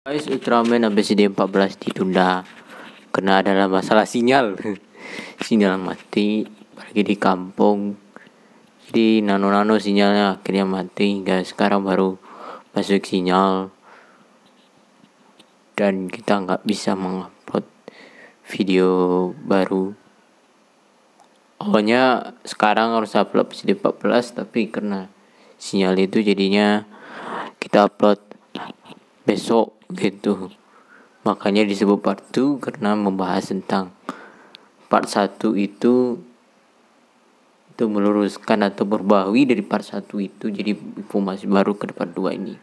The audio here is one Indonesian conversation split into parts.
Guys, Ultraman ABCD 14 ditunda karena adalah masalah sinyal. sinyal mati pergi di kampung. Jadi nano-nano sinyalnya akhirnya mati hingga Sekarang baru masuk sinyal dan kita nggak bisa mengupload video baru. Pokoknya sekarang harus upload ABCD 14 tapi karena sinyal itu jadinya kita upload besok gitu makanya disebut part 2 karena membahas tentang part 1 itu itu meluruskan atau berbawi dari part 1 itu jadi informasi baru ke part 2 ini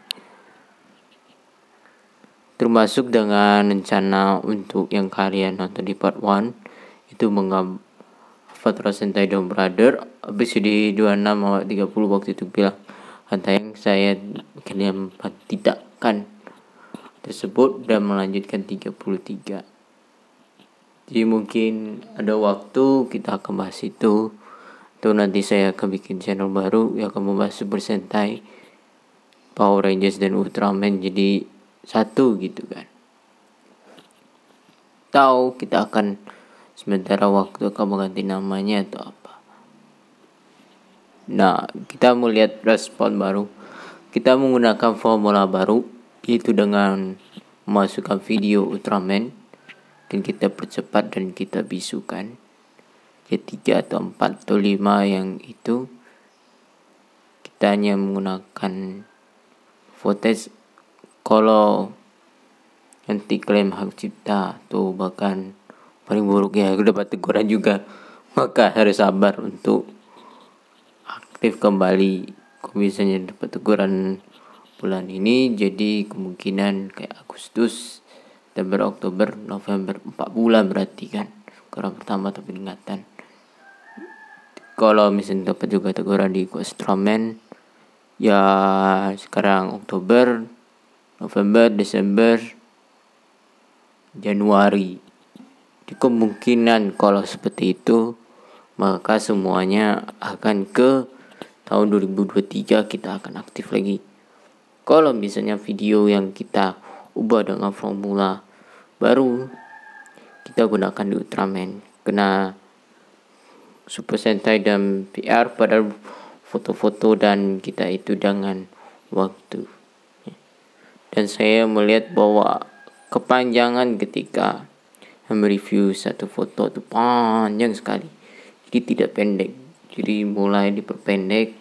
termasuk dengan rencana untuk yang kalian nonton di part 1 itu menggambar Fatra Sentai Dom Brother di 26 30 waktu itu bilang kata yang saya kalian tidak kan tersebut dan melanjutkan 33 jadi mungkin ada waktu kita akan bahas itu tuh nanti saya akan bikin channel baru yang akan membahas Super Sentai Power Rangers dan Ultraman jadi satu gitu kan Tahu kita akan sementara waktu akan mengganti namanya atau apa nah kita mau lihat respon baru kita menggunakan formula baru yaitu dengan memasukkan video Ultraman dan kita percepat dan kita bisukan ketiga atau empat atau lima yang itu kita hanya menggunakan footage kalau nanti klaim hak cipta tuh bahkan paling buruk ya aku dapat teguran juga maka harus sabar untuk aktif kembali kok bisa dapat teguran bulan ini jadi kemungkinan kayak Agustus September Oktober November 4 bulan berarti kan kurang pertama tapi ingatan kalau misalnya dapat juga teguran di Kostromen ya sekarang Oktober November Desember Januari di kemungkinan kalau seperti itu maka semuanya akan ke tahun 2023 kita akan aktif lagi kalau misalnya video yang kita ubah dengan formula baru kita gunakan di Ultraman kena Super Sentai dan PR pada foto-foto dan kita itu dengan waktu dan saya melihat bahwa kepanjangan ketika mereview satu foto itu panjang sekali jadi tidak pendek jadi mulai diperpendek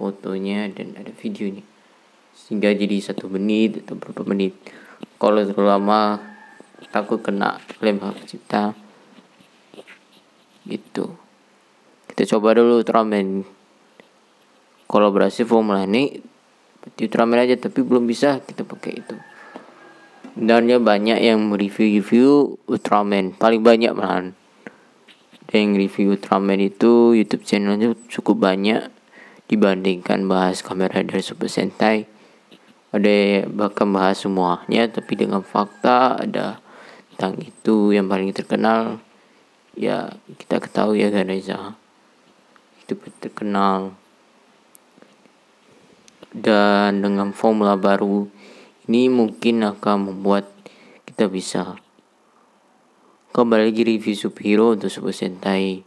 fotonya dan ada videonya sehingga jadi satu menit atau berapa menit kalau terlalu lama takut kena klaim hak cipta gitu kita coba dulu Ultraman kolaborasi formula ini di Ultraman aja tapi belum bisa kita pakai itu sebenarnya banyak yang mereview review Ultraman paling banyak malahan yang review Ultraman itu YouTube channelnya cukup banyak dibandingkan bahas kamera dari Super Sentai ada bahkan bahas semuanya tapi dengan fakta ada tentang itu yang paling terkenal ya kita ketahui ya Ganesha itu terkenal dan dengan formula baru ini mungkin akan membuat kita bisa kembali lagi review superhero untuk Super Sentai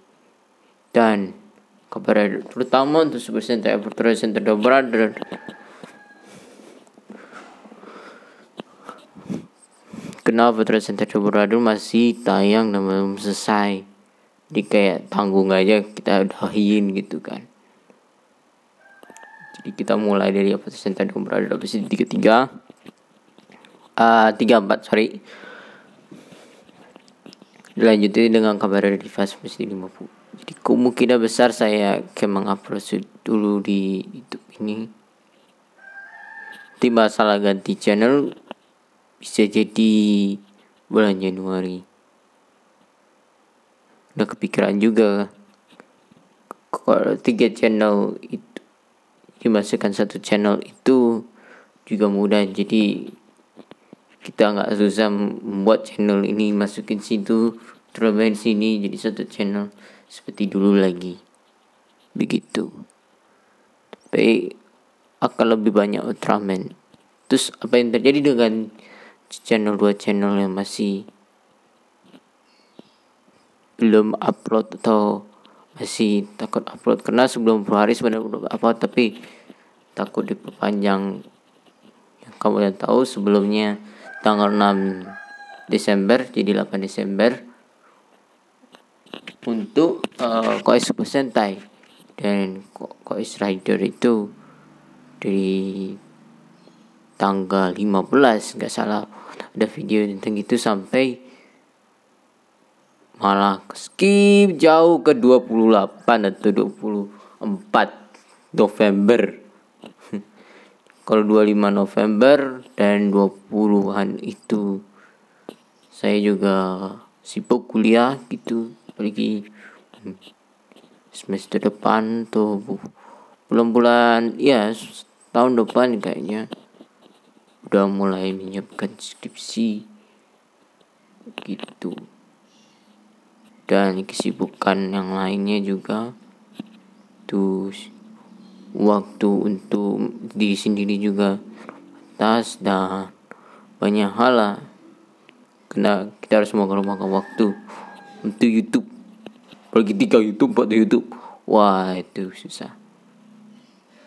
dan kepada terutama untuk Super Sentai Super Sentai brother kenapa Putra terburu-buru masih tayang dan belum selesai di kayak tanggung aja kita udahin gitu kan jadi kita mulai dari apa terasa terburu habis episode tiga tiga ah, tiga empat sorry dilanjutin dengan kabar dari fast lima 50 jadi kemungkinan besar saya kemang mengupload dulu di YouTube ini tiba salah ganti channel bisa jadi bulan Januari udah kepikiran juga kalau tiga channel itu dimasukkan satu channel itu juga mudah jadi kita nggak susah membuat channel ini masukin situ terus sini jadi satu channel seperti dulu lagi begitu tapi akan lebih banyak Ultraman terus apa yang terjadi dengan channel dua channel yang masih belum upload atau masih takut upload karena sebelum hari sebenarnya udah upload tapi takut diperpanjang yang kamu yang tahu sebelumnya tanggal 6 Desember jadi 8 Desember untuk uh, eh, koi Sentai dan koi Rider itu dari tanggal 15 nggak salah ada video tentang itu sampai malah skip jauh ke 28 atau 24 November kalau 25 November dan 20-an itu saya juga sibuk kuliah gitu pergi semester depan tuh belum bulan ya tahun depan kayaknya udah mulai menyiapkan skripsi gitu dan kesibukan yang lainnya juga terus waktu untuk di sendiri juga tas dan banyak hal lah kena kita harus makan waktu untuk YouTube bagi tiga YouTube buat YouTube wah itu susah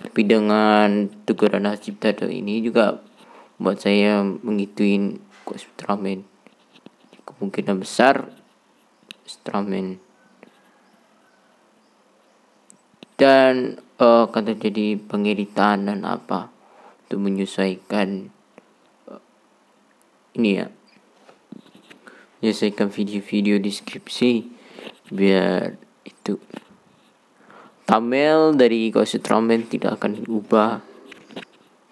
tapi dengan nasib Cipta ini juga buat saya mengituin kok Ultraman kemungkinan besar Ultraman dan uh, akan terjadi pengiritan dan apa untuk menyesuaikan uh, eh, ini ya menyesuaikan video-video deskripsi biar itu thumbnail dari Gaussian Ultraman tidak akan diubah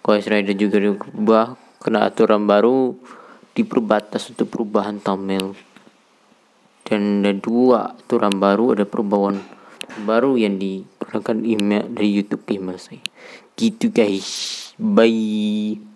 Ghost Rider juga diubah kena aturan baru diperbatas untuk perubahan thumbnail dan ada dua aturan baru ada perubahan baru yang digunakan email dari YouTube email saya gitu guys bye